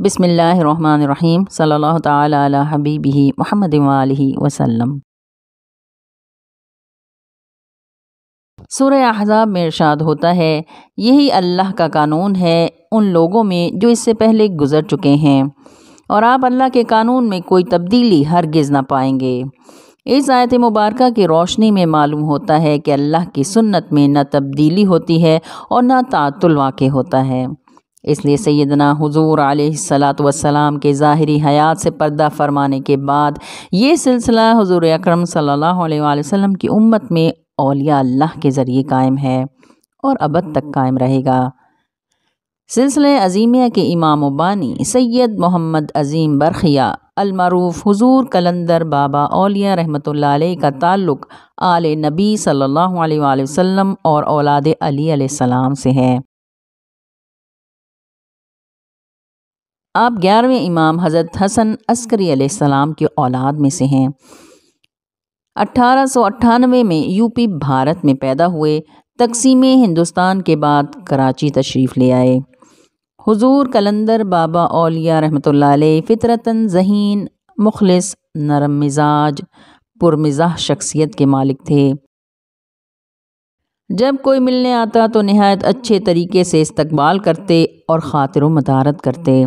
बिसमीम सल्ला तबीबी महमद वसम सूर अहज़ाब में इरशाद होता है यही अल्लाह का कानून है उन लोगों में जो इससे पहले गुज़र चुके हैं और आप अल्लाह के कानून में कोई तब्दीली हरगिज़ ना पाएंगे इस आयत मुबारक की रोशनी में मालूम होता है कि अल्लाह की सुन्नत में न तब्दीली होती है और न तातुल वाक़ होता है इसलिए सैदना हजूर आसलाम के ज़ाहरी हयात से पर्दा फरमाने के बाद ये सिलसिला हजूर अक्रम वसम की उम्मत में अलिया अल्लाह के ज़रिए कायम है और अब तक कायम रहेगा सिलसिले अजीमिया के इमाम बानी सैयद मोहम्मद अजीम बरखिया अलमरूफ हुजूर कलंदर बाबा अलिया रहमत अलैह का ताल्लुक़ आल नबी सल्लल्लाहु अलैहि वसल्लम और औलाद अली सलाम से है आप ग्यारहवें इमाम हज़रत हसन अस्करी सलाम के औलाद में से हैं अट्ठारह में यूपी भारत में पैदा हुए तकसीम हिंदुस्तान के बाद कराची तशरीफ़ ले आए हुजूर कलंदर बाबा औलिया रहमत फ़ितरतन जहीन मुखलिस नरम मिजाज पुरमिजा शख्सियत के मालिक थे जब कोई मिलने आता तो नहायत अच्छे तरीके से इस्तबाल करते और ख़ातिर मदारत करते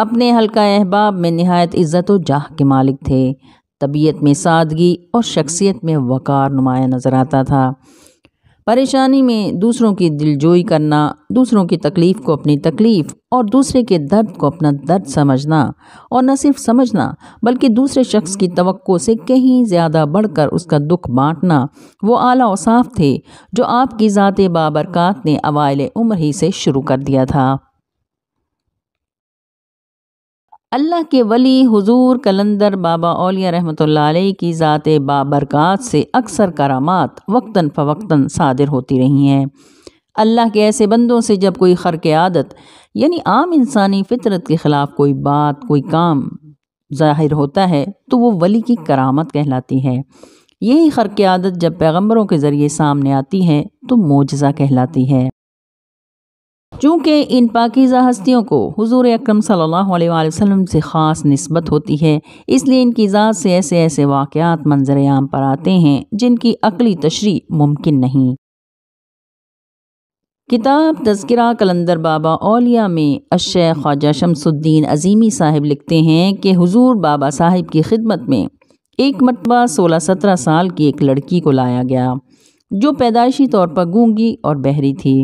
अपने हल्का अहबाब में नहायत इज़्ज़त व जाह के मालिक थे तबीयत में सादगी और शख्सियत में वक़ार नुमाया नज़र आता था परेशानी में दूसरों की दिलजोई करना दूसरों की तकलीफ़ को अपनी तकलीफ़ और दूसरे के दर्द को अपना दर्द समझना और न सिर्फ समझना बल्कि दूसरे शख्स की तो से कहीं ज़्यादा बढ़कर उसका दुख बांटना वो आला औसाफ थे जो आपकी ज़ात बाबरकत ने अवाइल उम्र ही से शुरू कर दिया था अल्लाह के वली हुजूर कलंदर बाबा औलिया रहमत की ज़ात बाबरकत से अक्सर करामात वक्तन फ़वक्ता सादिर होती रही हैं अल्लाह के ऐसे बंदों से जब कोई खर के आदत यानी आम इंसानी फितरत के ख़िलाफ़ कोई बात कोई काम जाहिर होता है तो वो वली की करामत कहलाती है यही खर के आदत जब पैगम्बरों के ज़रिए सामने आती है तो मोजा कहलाती है चूँकि इन पाकिज़ा हस्तियों को हुजूर अकरम सल्लल्लाहु अलैहि वसल्लम से ख़ास नस्बत होती है इसलिए इनकी ज़ात से ऐसे ऐसे वाक़ात मंजर आम पर आते हैं जिनकी अकली तशरी मुमकिन नहीं किताब तस्करा कलंदर बाबा ओलिया में अशे ख्वाजा शमसुद्दीन अजीमी साहब लिखते हैं कि हुजूर बाबा साहिब की खिदमत में एक मरतबा सोलह सत्रह साल की एक लड़की को लाया गया जो पैदाइशी तौर पर गूंगी और बहरी थी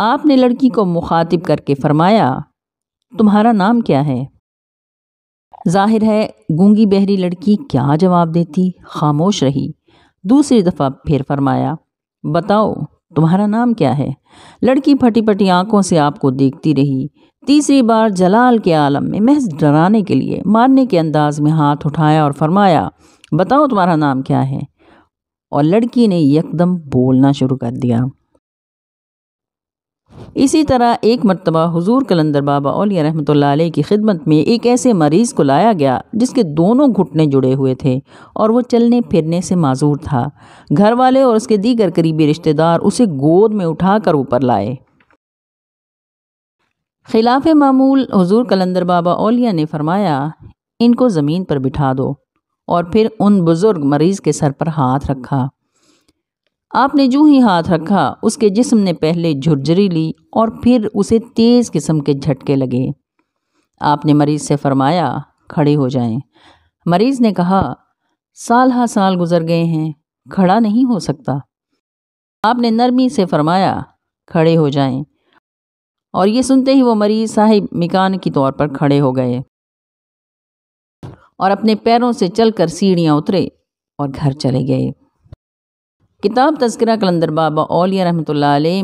आपने लड़की को मुखातिब करके फरमाया तुम्हारा नाम क्या है जाहिर है गूंगी बहरी लड़की क्या जवाब देती खामोश रही दूसरी दफ़ा फिर फरमाया बताओ तुम्हारा नाम क्या है लड़की फटी फटी आंखों से आपको देखती रही तीसरी बार जलाल के आलम में महज डराने के लिए मारने के अंदाज में हाथ उठाया और फरमाया बताओ तुम्हारा नाम क्या है और लड़की ने यकदम बोलना शुरू कर दिया इसी तरह एक मरतबा हुजूर कलंदर बाबा औलिया रहमत आलही की खिदमत में एक ऐसे मरीज़ को लाया गया जिसके दोनों घुटने जुड़े हुए थे और वो चलने फिरने से माजूर था घर वाले और उसके दीगर करीबी रिश्तेदार उसे गोद में उठाकर ऊपर लाए खिलाफ मामूल हजूर कलंदर बाबा अलिया ने फरमाया इनको ज़मीन पर बिठा दो और फिर उन बुज़ुर्ग मरीज़ के सर पर हाथ रखा आपने जो ही हाथ रखा उसके जिस्म ने पहले झुरझरी ली और फिर उसे तेज़ किस्म के झटके लगे आपने मरीज़ से फरमाया खड़े हो जाएं। मरीज़ ने कहा साल हा साल गुजर गए हैं खड़ा नहीं हो सकता आपने नरमी से फरमाया खड़े हो जाएं। और ये सुनते ही वो मरीज़ साहिब मिकान की तौर पर खड़े हो गए और अपने पैरों से चलकर सीढ़ियाँ उतरे और घर चले गए किताब तस्करा कलंदर बाबा ओलिया रहमत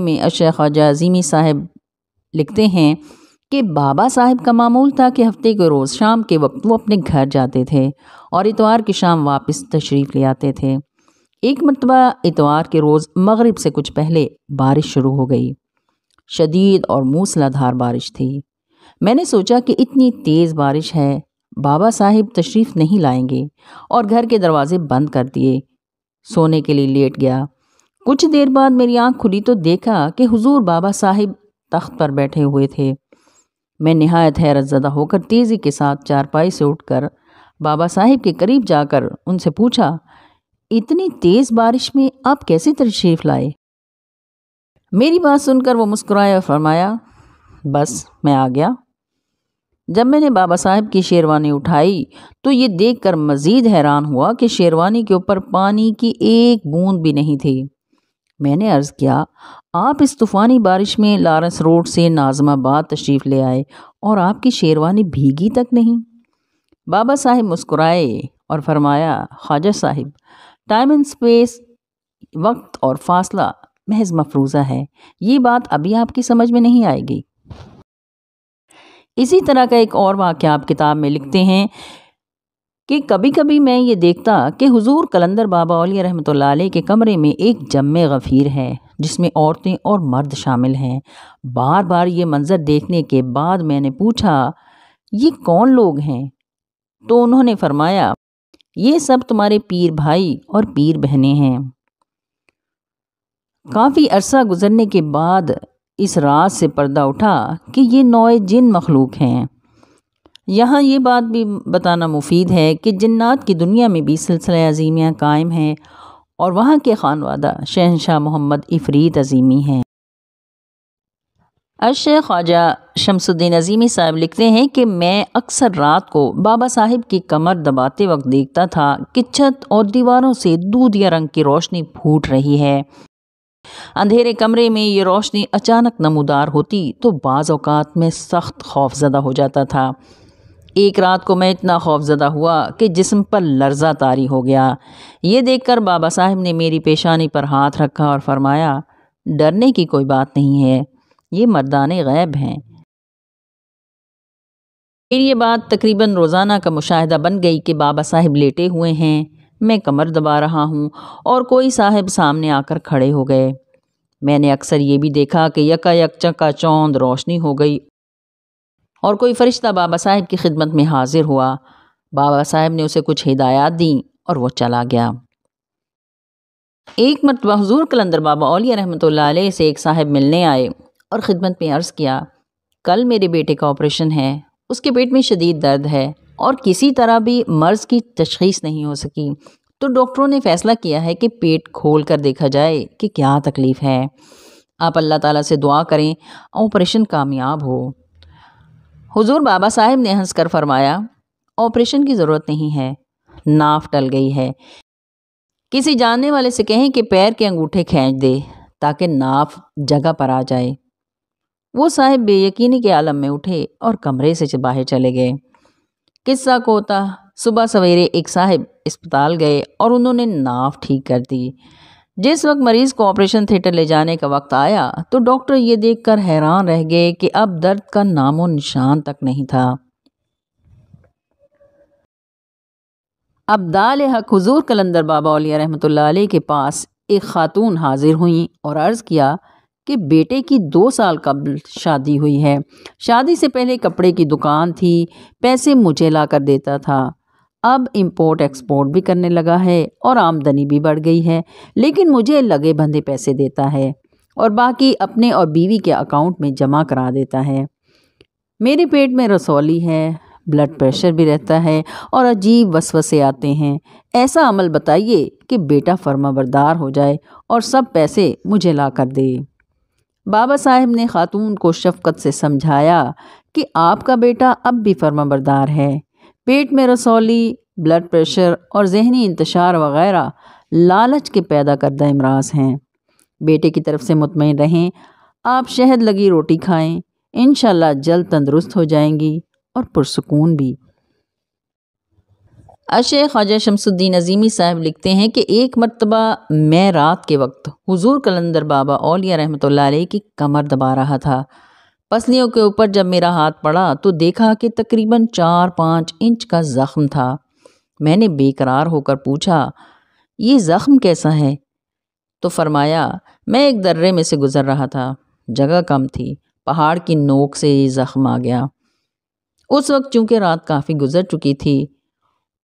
में अशय ख्वाजा अजीमी साहब लिखते हैं कि बाबा साहब का मामूल था कि हफ्ते के रोज़ शाम के वक्त वो अपने घर जाते थे और इतवार की शाम वापस तशरीफ़ ले आते थे एक मरतबा इतवार के रोज़ मगरब से कुछ पहले बारिश शुरू हो गई शदीद और मूसलाधार बारिश थी मैंने सोचा कि इतनी तेज़ बारिश है बाबा साहिब तशरीफ़ नहीं लाएंगे और घर के दरवाज़े बंद कर दिए सोने के लिए लेट गया कुछ देर बाद मेरी आंख खुली तो देखा कि हुजूर बाबा साहिब तख्त पर बैठे हुए थे मैं नहायत हैरतजदा होकर तेज़ी के साथ चारपाई से उठकर बाबा साहिब के करीब जाकर उनसे पूछा इतनी तेज़ बारिश में आप कैसे तशरीफ़ लाए मेरी बात सुनकर वो मुस्कुराया फरमाया बस मैं आ गया जब मैंने बाबा साहब की शेरवानी उठाई तो ये देख कर मज़ीद हैरान हुआ कि शेरवानी के ऊपर पानी की एक बूंद भी नहीं थी मैंने अर्ज़ किया आप इस तूफ़ानी बारिश में लारस रोड से नाजमाबाद तशरीफ़ ले आए और आपकी शेरवानी भीगी तक नहीं बाबा साहब मुस्कुराए और फरमाया ख्वाजा साहिब टाइम एंड स्पेस वक्त और फासला महज मफरूज़ा है ये बात अभी आपकी समझ में नहीं आएगी इसी तरह का एक और वाक्य आप किताब में लिखते हैं कि कभी कभी मैं ये देखता कि हुजूर कलंदर बाबा अलिया रहमत लाई के कमरे में एक जम गफ़ीर है जिसमें औरतें और मर्द शामिल हैं बार बार ये मंज़र देखने के बाद मैंने पूछा ये कौन लोग हैं तो उन्होंने फरमाया ये सब तुम्हारे पीर भाई और पीर बहनें हैं काफ़ी अरसा गुजरने के बाद इस राज से पर्दा उठा कि ये नौ जिन मखलूक हैं यहाँ ये बात भी बताना मुफीद है कि जन्नात की दुनिया में भी सिलसिला अजीमियाँ कायम हैं और वहाँ के खानवादा शहनशाह मोहम्मद इफरीत अजीमी हैं अश ख्वाजा शमसुद्दीन अजीमी साहब लिखते हैं कि मैं अक्सर रात को बाबा साहिब की कमर दबाते वक्त देखता था कि छत और दीवारों से दूधिया रंग की रोशनी फूट रही है अंधेरे कमरे में ये रोशनी अचानक नमूदार होती तो बाज़ अवकात में सख्त खौफजदा हो जाता था एक रात को मैं इतना खौफजदा हुआ कि जिसम पर लर्जा तारी हो गया ये देखकर बाबा साहब ने मेरी पेशानी पर हाथ रखा और फरमाया डरने की कोई बात नहीं है ये मर्दान गैब हैं फिर ये बात तकरीबन रोज़ाना का मुशाह बन गई कि बाबा साहब लेटे हुए हैं मैं कमर दबा रहा हूँ और कोई साहब सामने आकर खड़े हो गए मैंने अक्सर ये भी देखा कि यकायक चका चौंद रोशनी हो गई और कोई फरिश्ता बाबा साहब की खिदमत में हाजिर हुआ बाबा साहब ने उसे कुछ हिदायत दी और वो चला गया एक मरतबा हजूर कलंदर बाबा अलिया रहमत से एक साहब मिलने आए और ख़िदमत में अर्ज़ किया कल मेरे बेटे का ऑपरेशन है उसके पेट में शदीद दर्द है और किसी तरह भी मर्ज़ की तशखीस नहीं हो सकी तो डॉक्टरों ने फैसला किया है कि पेट खोल कर देखा जाए कि क्या तकलीफ़ है आप अल्लाह ताला से दुआ करें ऑपरेशन कामयाब हो हुजूर बाबा साहब ने हंसकर फरमाया ऑपरेशन की ज़रूरत नहीं है नाफ टल गई है किसी जानने वाले से कहें कि पैर के अंगूठे खींच दे ताकि नाफ जगह पर आ जाए वो साहब बेयकीनी के आलम में उठे और कमरे से बाहर चले गए किस्सा कोता सुबह सवेरे एक साहिब अस्पताल गए और उन्होंने नाव ठीक कर दी जिस वक्त मरीज़ को ऑपरेशन थिएटर ले जाने का वक्त आया तो डॉक्टर ये देखकर हैरान रह गए कि अब दर्द का नामो निशान तक नहीं था अब दाल हक हजूर कलंदर बाबा उलिया रहमत के पास एक खातून हाजिर हुई और अर्ज़ किया के बेटे की दो साल कबल शादी हुई है शादी से पहले कपड़े की दुकान थी पैसे मुझे ला कर देता था अब इंपोर्ट एक्सपोर्ट भी करने लगा है और आमदनी भी बढ़ गई है लेकिन मुझे लगे बंधे पैसे देता है और बाकी अपने और बीवी के अकाउंट में जमा करा देता है मेरे पेट में रसौली है ब्लड प्रेशर भी रहता है और अजीब वसवसे आते हैं ऐसा अमल बताइए कि बेटा फर्माबरदार हो जाए और सब पैसे मुझे ला कर दे बाबा साहेब ने खातून को शफकत से समझाया कि आपका बेटा अब भी फर्माबरदार है पेट में रसौली ब्लड प्रेशर और जहनी इंतशार वगैरह लालच के पैदा करदा अमराज हैं बेटे की तरफ से मुतमिन रहें आप शहद लगी रोटी खाएं इन जल्द तंदरुस्त हो जाएंगी और पुरसकून भी अशे ख्वाजा शमसुद्दीन अजीमी साहब लिखते हैं कि एक मरतबा मैं रात के वक्त हुजूर कलंदर बाबा औलिया रहमत की कमर दबा रहा था पसलियों के ऊपर जब मेरा हाथ पड़ा तो देखा कि तकरीबन चार पाँच इंच का ज़ख्म था मैंने बेकरार होकर पूछा ये ज़ख्म कैसा है तो फरमाया मैं एक दर्रे में से गुज़र रहा था जगह कम थी पहाड़ की नोक से ये ज़ख्म आ गया उस वक्त चूँकि रात काफ़ी गुज़र चुकी थी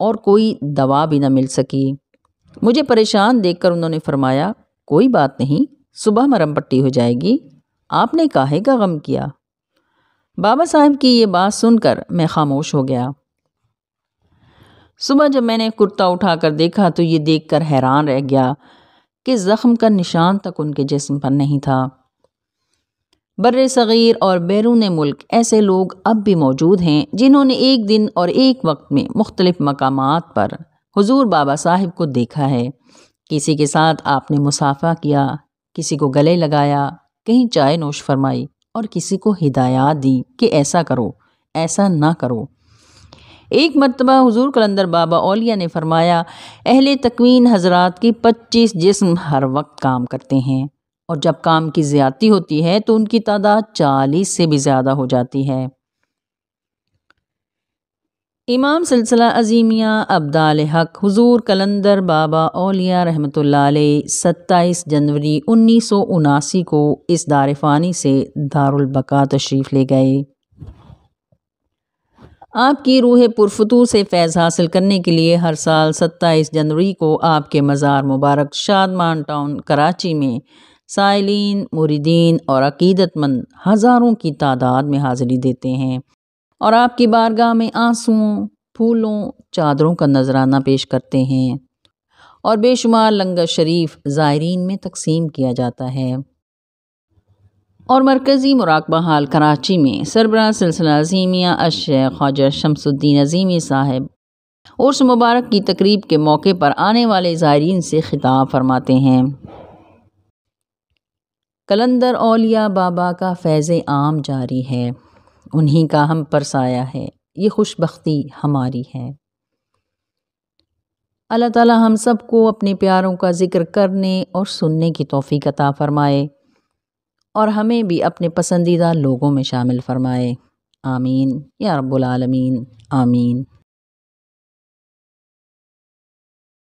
और कोई दवा भी ना मिल सकी मुझे परेशान देखकर उन्होंने फरमाया कोई बात नहीं सुबह मरम पट्टी हो जाएगी आपने काहे का गम किया बाबा साहब की ये बात सुनकर मैं खामोश हो गया सुबह जब मैंने कुर्ता उठाकर देखा तो ये देखकर हैरान रह गया कि ज़ख्म का निशान तक उनके जिस्म पर नहीं था बर सग़ीर और बैरून मुल्क ऐसे लोग अब भी मौजूद हैं जिन्होंने एक दिन और एक वक्त में मुख्तलिफ़ मकाम पर हजूर बाबा साहिब को देखा है किसी के साथ आपने मुसाफा किया किसी को गले लगाया कहीं चाय नोश फरमाई और किसी को हिदायत दी कि ऐसा करो ऐसा ना करो एक मरतबा हज़ूर कलंदर बाबा ओलिया ने फरमाया अहले तकवीन हजरात के पच्चीस जिस्म हर वक्त काम करते हैं और जब काम की ज़्यादती होती है तो उनकी तादाद चालीस से भी ज़्यादा हो जाती है इमाम सिलसिला अजीमिया अब्दाल हक हुजूर कलंदर बाबा औलिया रहमत सत्ताईस जनवरी उन्नीस सौ उनासी को इस दार फ़ानी से दारुलबका तशरीफ़ ले गए आपकी रूह पुरफतू से फैज़ हासिल करने के लिए हर साल सत्ताईस जनवरी को आपके मज़ार मुबारक शादमान टाउन कराची में सायलिन मुरीदीन और अकीदतमंद हज़ारों की तादाद में हाज़िरी देते हैं और आपकी बारगाह में आंसुओं फूलों चादरों का नजराना पेश करते हैं और बेशुमार लंगर शरीफ ज़ायरीन में तकसीम किया जाता है और मरकज़ी मुराकबा हाल कराची में सरबरा सिलसिला अजीमिया अशेख ख्वाजा शमसुद्दीन अजीमी साहब उर्स मुबारक की तकरीब के मौके पर आने वाले ज़ायरीन से ख़िताब फरमाते हैं कलंदर औलिया बाबा का फैज़ आम जारी है उन्हीं का हम पर साया है ये खुशबख्ती हमारी है अल्लाह ताला हम सब को अपने प्यारों का ज़िक्र करने और सुनने की तोफ़ी अता फ़रमाए और हमें भी अपने पसंदीदा लोगों में शामिल फ़रमाए आमीन या रब्बुल आलमीन आमीन